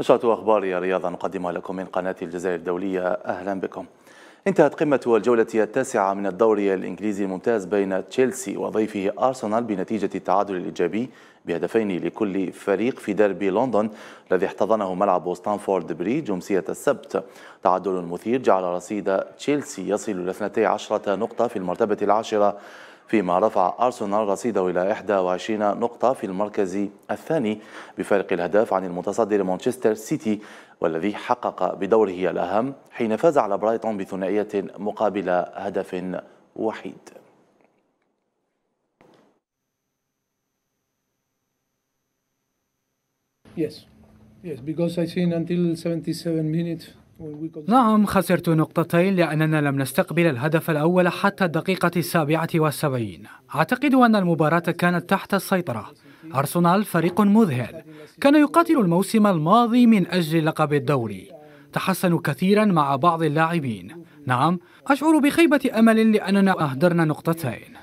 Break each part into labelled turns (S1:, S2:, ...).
S1: نشرة أخبار رياضة نقدمها لكم من قناة الجزائر الدولية أهلا بكم انتهت قمة الجولة التاسعة من الدوري الإنجليزي الممتاز بين تشيلسي وضيفه أرسنال بنتيجة التعادل الإيجابي بهدفين لكل فريق في ديربي لندن الذي احتضنه ملعب ستانفورد بريج أمسية السبت تعادل مثير جعل رصيد تشيلسي يصل إلى 12 نقطة في المرتبة العاشرة فيما رفع أرسنال رصيده إلى 21 نقطة في المركز الثاني بفارق الهدف عن المتصدر مانشستر سيتي والذي حقق بدوره الأهم حين فاز على برايتون بثنائية مقابل هدف وحيد Yes, yes, because I think until 77 minutes نعم
S2: خسرت نقطتين لأننا لم نستقبل الهدف الأول حتى الدقيقة السابعة والسبعين أعتقد أن المباراة كانت تحت السيطرة أرسنال فريق مذهل كان يقاتل الموسم الماضي من أجل لقب الدوري تحسنوا كثيرا مع بعض اللاعبين نعم أشعر بخيبة أمل لأننا أهدرنا نقطتين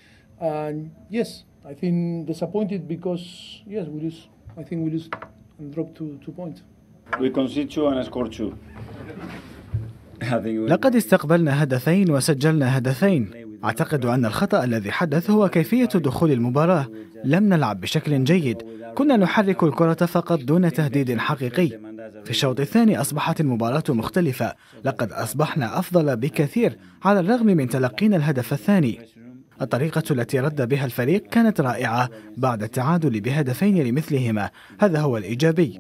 S2: لقد استقبلنا هدفين وسجلنا هدفين أعتقد أن الخطأ الذي حدث هو كيفية دخول المباراة لم نلعب بشكل جيد كنا نحرك الكرة فقط دون تهديد حقيقي في الشوط الثاني أصبحت المباراة مختلفة لقد أصبحنا أفضل بكثير على الرغم من تلقينا الهدف الثاني الطريقة التي رد بها الفريق كانت رائعة بعد التعادل بهدفين لمثلهما هذا هو الإيجابي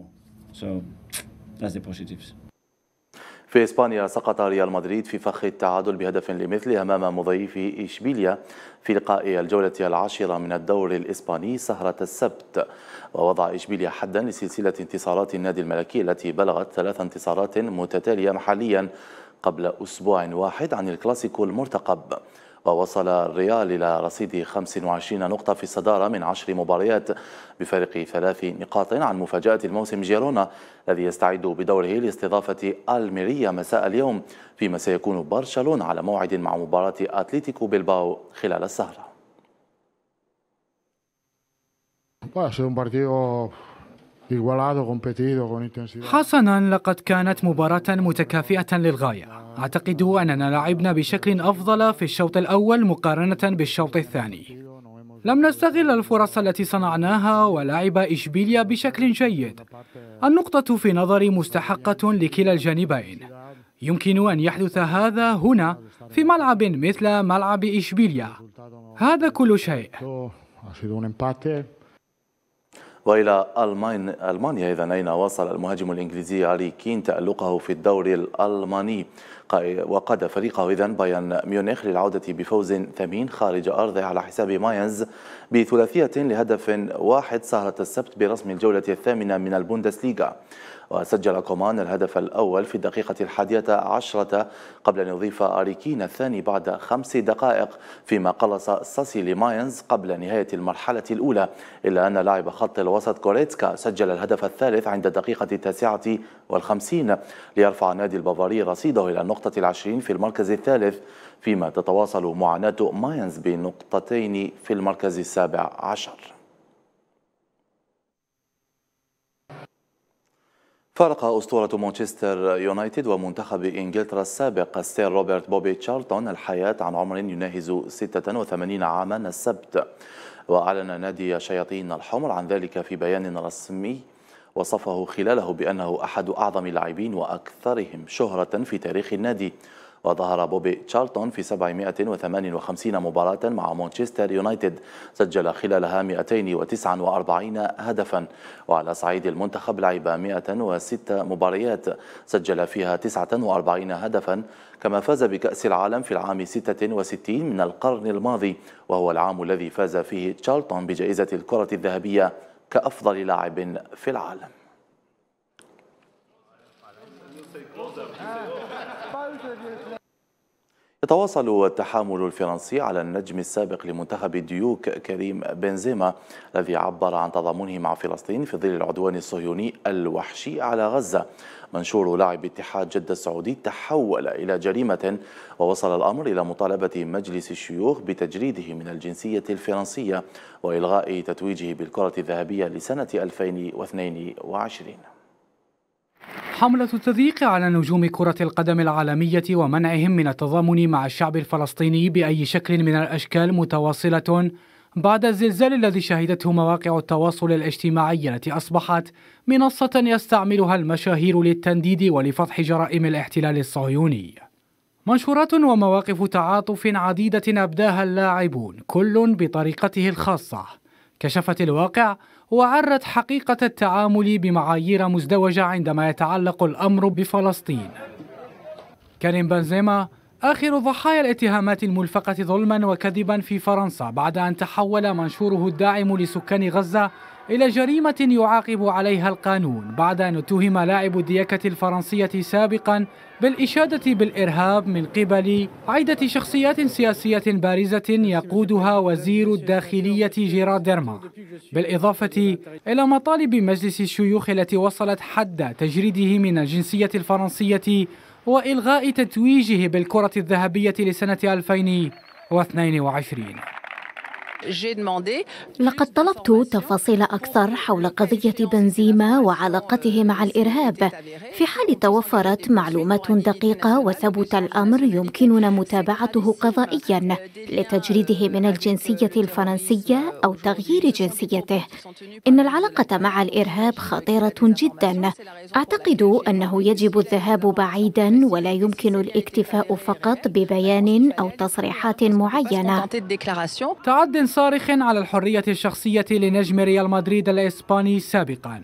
S1: في إسبانيا سقط ريال مدريد في فخ التعادل بهدف لمثل أمام مضيفي إشبيليا في لقاء الجولة العاشرة من الدور الإسباني سهرة السبت ووضع إشبيليا حدا لسلسلة انتصارات النادي الملكي التي بلغت ثلاث انتصارات متتالية محليا قبل أسبوع واحد عن الكلاسيكو المرتقب ووصل الريال إلى رصيد 25 نقطة في الصدارة من عشر مباريات بفارق ثلاث نقاط عن مفاجأة الموسم جيرونا الذي يستعد بدوره لاستضافة ألميريا مساء اليوم فيما سيكون برشلونة على موعد مع مباراة أتليتيكو بلباو خلال السهرة
S2: حسنا لقد كانت مباراة متكافئة للغاية أعتقد أننا لعبنا بشكل أفضل في الشوط الأول مقارنة بالشوط الثاني لم نستغل الفرص التي صنعناها ولعب إشبيليا بشكل جيد النقطة في نظري مستحقة لكلا الجانبين يمكن أن يحدث هذا هنا في ملعب مثل ملعب إشبيليا هذا كل شيء
S1: وإلى ألمانيا إذا أين واصل المهاجم الإنجليزي علي كين تألقه في الدوري الألماني وقاد فريقه إذا بايرن ميونخ للعودة بفوز ثمين خارج أرضه على حساب ماينز بثلاثية لهدف واحد سهرة السبت برسم الجولة الثامنة من البوندسليغا وسجل كومان الهدف الأول في الدقيقة الحادية عشرة قبل أن يضيف أريكين الثاني بعد خمس دقائق فيما قلص ساسي لماينز قبل نهاية المرحلة الأولى إلا أن لاعب خط الوسط كوريتسكا سجل الهدف الثالث عند الدقيقة التاسعة والخمسين ليرفع نادي البافاري رصيده إلى النقطة العشرين في المركز الثالث فيما تتواصل معاناة ماينز بنقطتين في المركز السابع عشر فارق أسطورة مانشستر يونايتد ومنتخب إنجلترا السابق السير روبرت بوبي تشارلتون الحياة عن عمر يناهز 86 عاما السبت وأعلن نادي شياطين الحمر عن ذلك في بيان رسمي وصفه خلاله بأنه أحد أعظم اللاعبين وأكثرهم شهرة في تاريخ النادي وظهر بوبي تشارلتون في 758 مباراة مع مانشستر يونايتد سجل خلالها 249 هدفا وعلى صعيد المنتخب لعب 106 مباريات سجل فيها 49 هدفا كما فاز بكأس العالم في العام 66 من القرن الماضي وهو العام الذي فاز فيه تشارلتون بجائزة الكرة الذهبية كأفضل لاعب في العالم Thank ah, you. يتواصل التحامل الفرنسي على النجم السابق لمنتخب ديوك كريم بنزيما الذي عبر عن تضامنه مع فلسطين في ظل العدوان الصهيوني الوحشي على غزة منشور لاعب اتحاد جدة السعودي تحول إلى جريمة ووصل الأمر إلى مطالبة مجلس الشيوخ بتجريده من الجنسية الفرنسية وإلغاء تتويجه بالكرة الذهبية لسنة 2022
S2: حملة التضييق على نجوم كرة القدم العالمية ومنعهم من التضامن مع الشعب الفلسطيني بأي شكل من الأشكال متواصلة بعد الزلزال الذي شهدته مواقع التواصل الاجتماعي التي أصبحت منصة يستعملها المشاهير للتنديد ولفضح جرائم الاحتلال الصهيوني منشورات ومواقف تعاطف عديدة أبداها اللاعبون كل بطريقته الخاصة كشفت الواقع وعرت حقيقة التعامل بمعايير مزدوجة عندما يتعلق الأمر بفلسطين كريم بنزيما آخر ضحايا الاتهامات الملفقة ظلما وكذبا في فرنسا بعد أن تحول منشوره الداعم لسكان غزة إلى جريمة يعاقب عليها القانون بعد أن اتهم لاعب الديكة الفرنسية سابقا بالإشادة بالإرهاب من قبل عدة شخصيات سياسية بارزة يقودها وزير الداخلية جيرارد ديرما بالإضافة إلى مطالب مجلس الشيوخ التي وصلت حد تجريده من الجنسية الفرنسية وإلغاء تتويجه بالكرة الذهبية لسنة 2022 لقد طلبت تفاصيل أكثر حول قضية بنزيما وعلاقته مع الإرهاب في حال توفرت معلومات دقيقة وثبت الأمر يمكننا متابعته قضائيا لتجريده من الجنسية الفرنسية أو تغيير جنسيته إن العلاقة مع الإرهاب خطيرة جدا أعتقد أنه يجب الذهاب بعيدا ولا يمكن الاكتفاء فقط ببيان أو تصريحات معينة تعد صارخ على الحرية الشخصية لنجم ريال مدريد الإسباني سابقا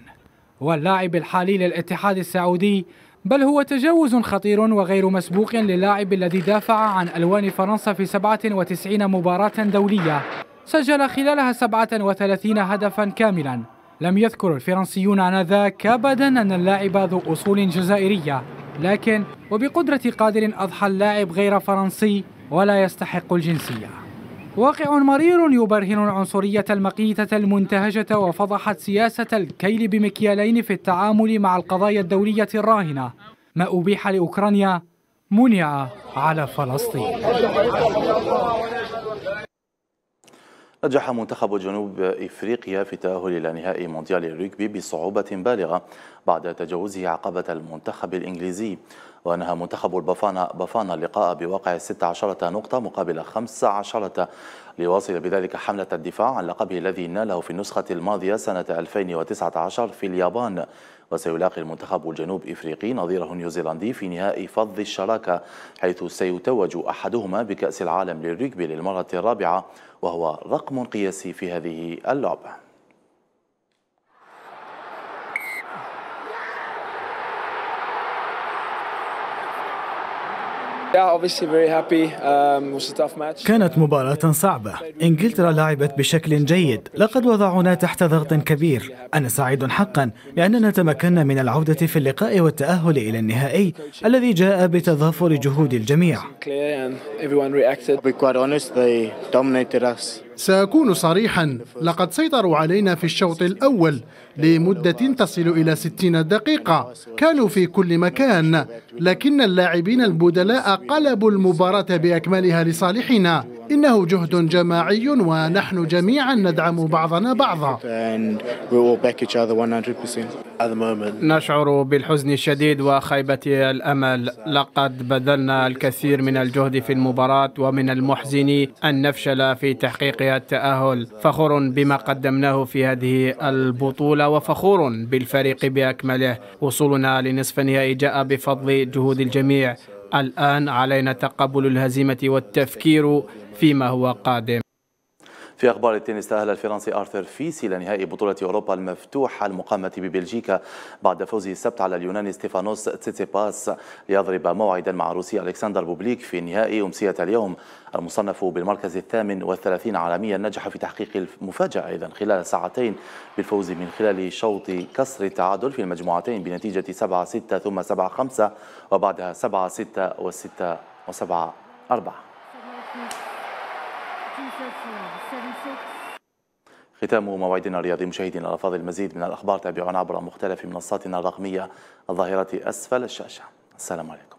S2: واللاعب الحالي للاتحاد السعودي بل هو تجاوز خطير وغير مسبوق للاعب الذي دافع عن ألوان فرنسا في 97 مباراة دولية سجل خلالها 37 هدفا كاملا لم يذكر الفرنسيون آنذاك أبدا أن اللاعب ذو أصول جزائرية لكن وبقدرة قادر أضحى اللاعب غير فرنسي ولا يستحق الجنسية واقع مرير يبرهن العنصرية المقيتة المنتهجة وفضحت سياسة الكيل بمكيالين في التعامل مع القضايا الدولية الراهنة ما أبيح لأوكرانيا منع على فلسطين
S1: نجح منتخب جنوب إفريقيا في تأهل إلى نهائي مونديال الركبي بصعوبة بالغة بعد تجاوزه عقبة المنتخب الإنجليزي وأنهى منتخب البافانا بافانا اللقاء بواقع 16 نقطة مقابل 15 ليواصل بذلك حملة الدفاع عن لقبه الذي ناله في النسخة الماضية سنة 2019 في اليابان وسيلاقي المنتخب الجنوب إفريقي نظيره نيوزيلندي في نهائي فض الشراكة حيث سيتوج أحدهما بكأس العالم للركبي للمرة الرابعة وهو رقم قياسي في هذه اللعبة
S2: Um, كانت مباراة صعبة إنجلترا لعبت بشكل جيد لقد وضعنا تحت ضغط كبير أنا سعيد حقا لأننا تمكنا من العودة في اللقاء والتأهل إلى النهائي الذي جاء بتضافر جهود الجميع سأكون صريحا لقد سيطروا علينا في الشوط الأول لمدة تصل إلى 60 دقيقة كانوا في كل مكان لكن اللاعبين البدلاء قلبوا المباراة بأكملها لصالحنا إنه جهد جماعي ونحن جميعا ندعم بعضنا بعضا نشعر بالحزن الشديد وخيبة الأمل لقد بذلنا الكثير من الجهد في المباراة ومن المحزن أن نفشل في تحقيق التأهل فخور بما قدمناه في هذه البطولة وفخور بالفريق بأكمله وصولنا لنصف النهائي جاء بفضل جهود الجميع الآن علينا تقبل الهزيمة والتفكير فيما هو قادم
S1: في أخبار التنس تأهل الفرنسي آرثر فيسي لنهائي بطولة أوروبا المفتوحة المقامة ببلجيكا بعد فوزه السبت على اليوناني ستيفانوس تسيتسيباس ليضرب موعدا مع روسي ألكسندر بوبليك في نهائي أمسية اليوم المصنف بالمركز الثامن والثلاثين عالميا نجح في تحقيق المفاجأة إذا خلال ساعتين بالفوز من خلال شوط كسر التعادل في المجموعتين بنتيجة 7-6 ثم 7-5 وبعدها 7-6 و6 و7-4 ختام موعدنا الرياضي مشاهدينا الأفاضل المزيد من الأخبار تابعونا عبر مختلف منصاتنا الرقمية الظاهرة أسفل الشاشة السلام عليكم